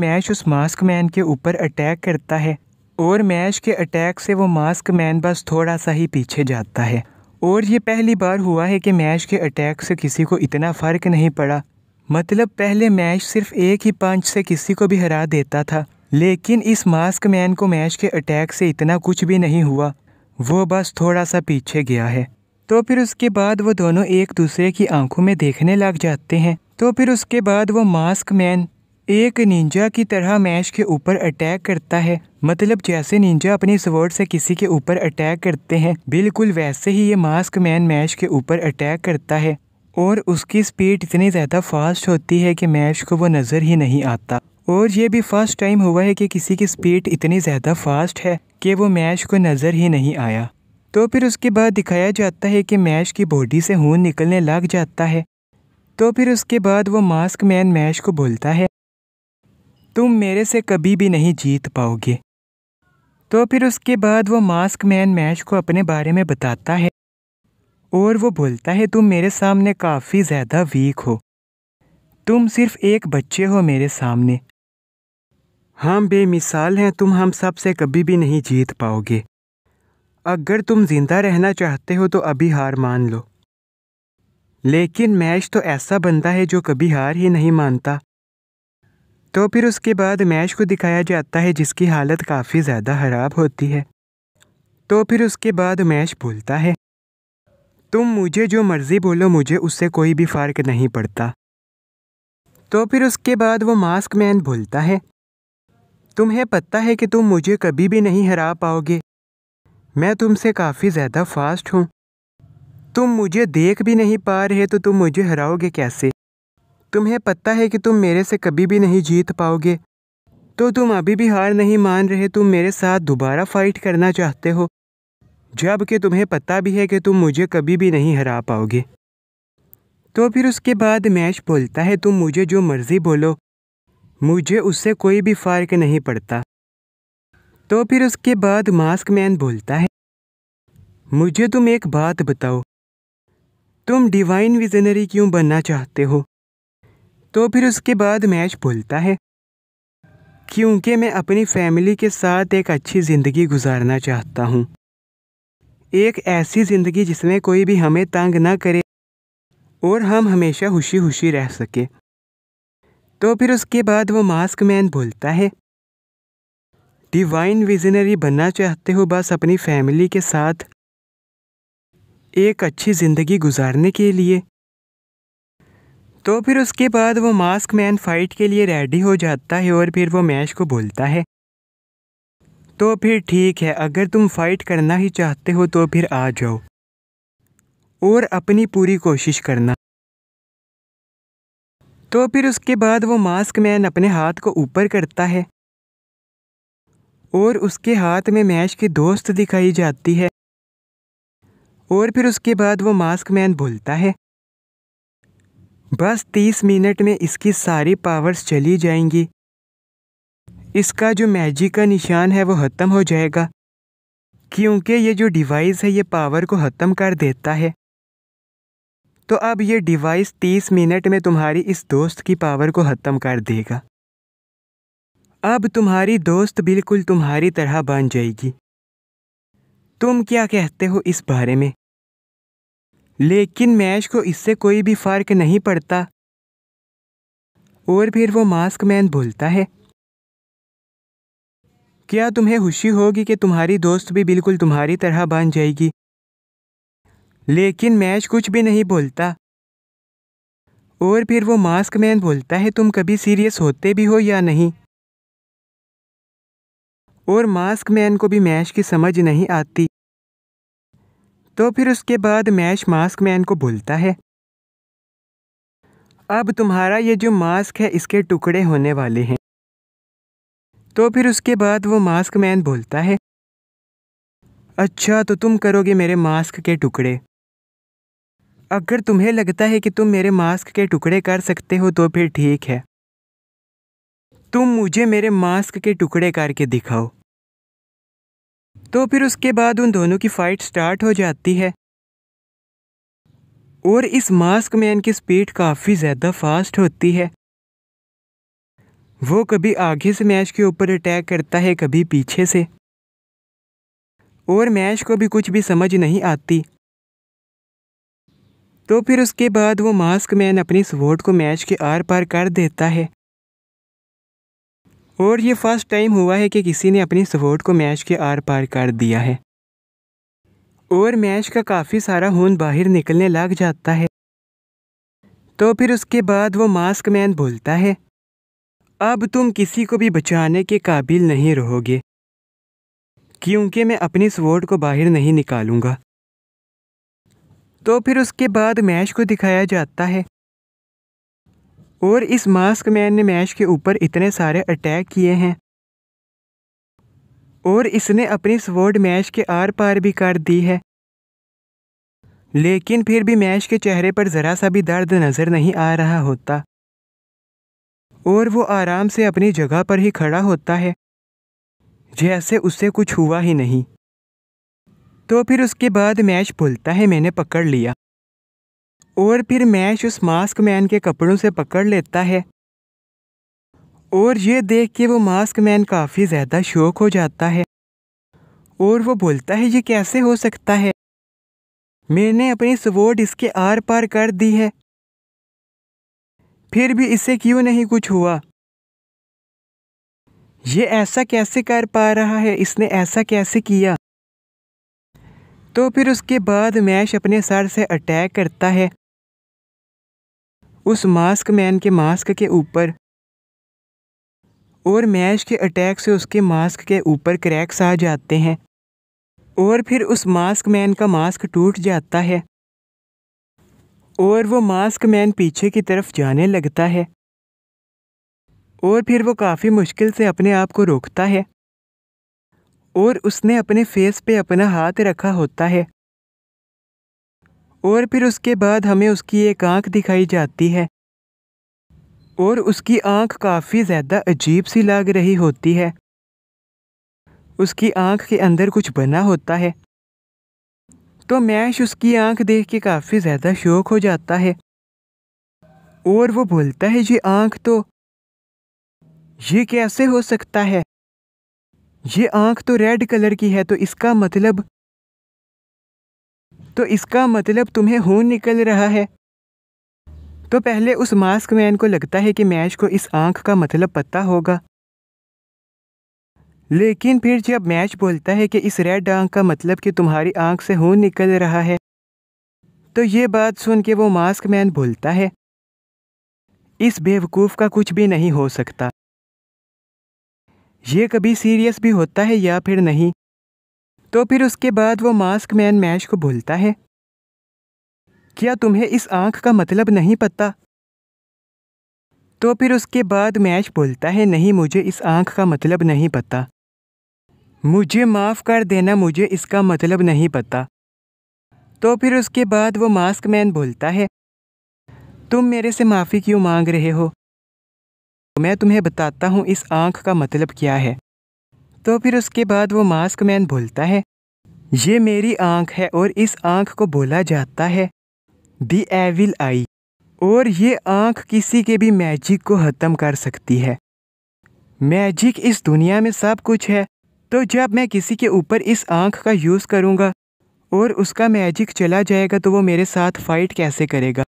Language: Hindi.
मैश उस मास्क मैन के ऊपर अटैक करता है और मैश के अटैक से वो मास्क मैन बस थोड़ा सा ही पीछे जाता है और ये पहली बार हुआ है कि मैश के अटैक से किसी को इतना फ़र्क नहीं पड़ा मतलब पहले मैश सिर्फ एक ही पंच से किसी को भी हरा देता था लेकिन इस मास्क मैन को मैश के अटैक से इतना कुछ भी नहीं हुआ वो बस थोड़ा सा पीछे गया है तो फिर उसके बाद वो दोनों एक दूसरे की आंखों में देखने लग जाते हैं तो फिर उसके बाद वो मास्क मैन एक निंजा की तरह मैश के ऊपर अटैक करता है मतलब जैसे निंजा अपने स्वॉर्ड से किसी के ऊपर अटैक करते हैं बिल्कुल वैसे ही ये मास्क मैन मैश के ऊपर अटैक करता है और उसकी स्पीड इतनी ज़्यादा फास्ट होती है कि मैश को वो नज़र ही नहीं आता और ये भी फर्स्ट टाइम हुआ है कि किसी की स्पीड इतनी ज़्यादा फास्ट है कि वो मैश को नज़र ही नहीं आया तो फिर उसके बाद दिखाया जाता है कि मैश की बॉडी से खून निकलने लग जाता है तो फिर उसके बाद वो मास्क मैन मैश को बोलता है तुम मेरे से कभी भी नहीं जीत पाओगे तो फिर उसके बाद वो मास्क मैन मैश को अपने बारे में बताता है और वो बोलता है तुम मेरे सामने काफ़ी ज़्यादा वीक हो तुम सिर्फ एक बच्चे हो मेरे सामने हम बेमिसाल हैं तुम हम सब से कभी भी नहीं जीत पाओगे अगर तुम ज़िंदा रहना चाहते हो तो अभी हार मान लो लेकिन मैश तो ऐसा बंदा है जो कभी हार ही नहीं मानता तो फिर उसके बाद मैश को दिखाया जाता है जिसकी हालत काफ़ी ज़्यादा ख़राब होती है तो फिर उसके बाद मैश बोलता है तुम मुझे जो मर्ज़ी बोलो मुझे उससे कोई भी फ़र्क नहीं पड़ता तो फिर उसके बाद वो मास्क मैन बोलता है तुम्हें पता है कि तुम मुझे कभी भी नहीं हरा पाओगे मैं तुमसे काफ़ी ज़्यादा फास्ट हूँ तुम मुझे देख भी नहीं पा रहे तो तुम मुझे हराओगे कैसे तुम्हें पता है कि तुम मेरे से कभी भी नहीं जीत पाओगे तो तुम अभी भी हार नहीं मान रहे तुम मेरे साथ दोबारा फाइट करना चाहते हो जबकि तुम्हें पता भी है कि तुम मुझे कभी भी नहीं हरा पाओगे तो फिर उसके बाद मैश बोलता है तुम मुझे जो मर्ज़ी बोलो मुझे उससे कोई भी फ़र्क नहीं पड़ता तो फिर उसके बाद मास्क मैन बोलता है मुझे तुम एक बात बताओ तुम डिवाइन विजनरी क्यों बनना चाहते हो तो फिर उसके बाद मैच भूलता है क्योंकि मैं अपनी फैमिली के साथ एक अच्छी ज़िंदगी गुजारना चाहता हूँ एक ऐसी ज़िंदगी जिसमें कोई भी हमें तंग ना करे और हम हमेशा खुशी खुशी रह सके तो फिर उसके बाद वो मास्क मैन बोलता है डिवाइन विजनरी बनना चाहते हो बस अपनी फैमिली के साथ एक अच्छी ज़िंदगी गुजारने के लिए तो फिर उसके बाद वो मास्क मैन फाइट के लिए रेडी हो जाता है और फिर वो मैश को बोलता है तो फिर ठीक है अगर तुम फाइट करना ही चाहते हो तो फिर आ जाओ और अपनी पूरी कोशिश करना तो फिर उसके बाद वो मास्क मैन अपने हाथ को ऊपर करता है और उसके हाथ में मैश की दोस्त दिखाई जाती है और फिर उसके बाद वो मास्क मैन बोलता है बस तीस मिनट में इसकी सारी पावर्स चली जाएंगी इसका जो मैजिक का निशान है वो ख़त्म हो जाएगा क्योंकि ये जो डिवाइस है ये पावर को ख़त्म कर देता है तो अब ये डिवाइस तीस मिनट में तुम्हारी इस दोस्त की पावर को ख़त्म कर देगा अब तुम्हारी दोस्त बिल्कुल तुम्हारी तरह बन जाएगी तुम क्या कहते हो इस बारे में लेकिन मैश को इससे कोई भी फ़र्क नहीं पड़ता और फिर वो मास्क मैन भूलता है क्या तुम्हें खुशी होगी कि तुम्हारी दोस्त भी बिल्कुल तुम्हारी तरह बन जाएगी लेकिन मैश कुछ भी नहीं बोलता और फिर वो मास्क मैन बोलता है तुम कभी सीरियस होते भी हो या नहीं और मास्क मैन को भी मैश की समझ नहीं आती तो फिर उसके बाद मैश मास्क मैन को बोलता है अब तुम्हारा ये जो मास्क है इसके टुकड़े होने वाले हैं तो फिर उसके बाद वो मास्क मैन बोलता है अच्छा तो तुम करोगे मेरे मास्क के टुकड़े अगर तुम्हें लगता है कि तुम मेरे मास्क के टुकड़े कर सकते हो तो फिर ठीक है तुम मुझे मेरे मास्क के टुकड़े करके दिखाओ तो फिर उसके बाद उन दोनों की फ़ाइट स्टार्ट हो जाती है और इस मास्क मैन की स्पीड काफ़ी ज़्यादा फास्ट होती है वो कभी आगे से मैश के ऊपर अटैक करता है कभी पीछे से और मैश को भी कुछ भी समझ नहीं आती तो फिर उसके बाद वो मास्क मैन अपनी स्वोट को मैच के आर पार कर देता है और ये फर्स्ट टाइम हुआ है कि किसी ने अपनी सपोर्ट को मैच के आर पार कर दिया है और मैच का काफ़ी सारा खून बाहर निकलने लग जाता है तो फिर उसके बाद वो मास्क मैन बोलता है अब तुम किसी को भी बचाने के काबिल नहीं रहोगे क्योंकि मैं अपनी स्वोट को बाहर नहीं निकालूंगा तो फिर उसके बाद मैच को दिखाया जाता है और इस मास्क मैन ने मैश के ऊपर इतने सारे अटैक किए हैं और इसने अपनी स्वॉर्ड मैश के आर पार भी कर दी है लेकिन फिर भी मैश के चेहरे पर ज़रा सा भी दर्द नज़र नहीं आ रहा होता और वो आराम से अपनी जगह पर ही खड़ा होता है जैसे उससे कुछ हुआ ही नहीं तो फिर उसके बाद मैच बोलता है मैंने पकड़ लिया और फिर मैश उस मास्क मैन के कपड़ों से पकड़ लेता है और ये देख के वो मास्क मैन काफ़ी ज़्यादा शौक हो जाता है और वो बोलता है ये कैसे हो सकता है मैंने अपनी सवोट इसके आर पार कर दी है फिर भी इससे क्यों नहीं कुछ हुआ ये ऐसा कैसे कर पा रहा है इसने ऐसा कैसे किया तो फिर उसके बाद मैश अपने सर से अटैक करता है उस मास्क मैन के मास्क के ऊपर और मैश के अटैक से उसके मास्क के ऊपर क्रैक्स आ जाते हैं और फिर उस मास्क मैन का मास्क टूट जाता है और वो मास्क मैन पीछे की तरफ जाने लगता है और फिर वो काफ़ी मुश्किल से अपने आप को रोकता है और उसने अपने फेस पे अपना हाथ रखा होता है और फिर उसके बाद हमें उसकी एक आंख दिखाई जाती है और उसकी आंख काफ़ी ज़्यादा अजीब सी लग रही होती है उसकी आंख के अंदर कुछ बना होता है तो मैश उसकी आंख देख के काफ़ी ज़्यादा शौक हो जाता है और वो बोलता है ये आंख तो ये कैसे हो सकता है ये आंख तो रेड कलर की है तो इसका मतलब तो इसका मतलब तुम्हें खून निकल रहा है तो पहले उस मास्क मैन को लगता है कि मैच को इस आंख का मतलब पता होगा लेकिन फिर जब मैच बोलता है कि इस रेड आंख का मतलब कि तुम्हारी आंख से खून निकल रहा है तो ये बात सुन के वो मास्क मैन बोलता है इस बेवकूफ़ का कुछ भी नहीं हो सकता ये कभी सीरियस भी होता है या फिर नहीं तो फिर उसके बाद वो मास्क मैन मैश को बोलता है क्या तुम्हें इस आंख का मतलब नहीं पता तो फिर उसके बाद मैश बोलता है नहीं मुझे इस आंख का मतलब नहीं पता मुझे माफ़ कर देना मुझे इसका मतलब नहीं पता तो फिर उसके बाद वो मास्क मैन बोलता है तुम मेरे से माफ़ी क्यों मांग रहे हो मैं तुम्हें बताता हूँ इस आंख का मतलब क्या है तो फिर उसके बाद वो मास्क मैन बोलता है ये मेरी आँख है और इस आँख को बोला जाता है दी एविल आई और ये आँख किसी के भी मैजिक को ख़त्म कर सकती है मैजिक इस दुनिया में सब कुछ है तो जब मैं किसी के ऊपर इस आंख का यूज़ करूँगा और उसका मैजिक चला जाएगा तो वो मेरे साथ फ़ाइट कैसे करेगा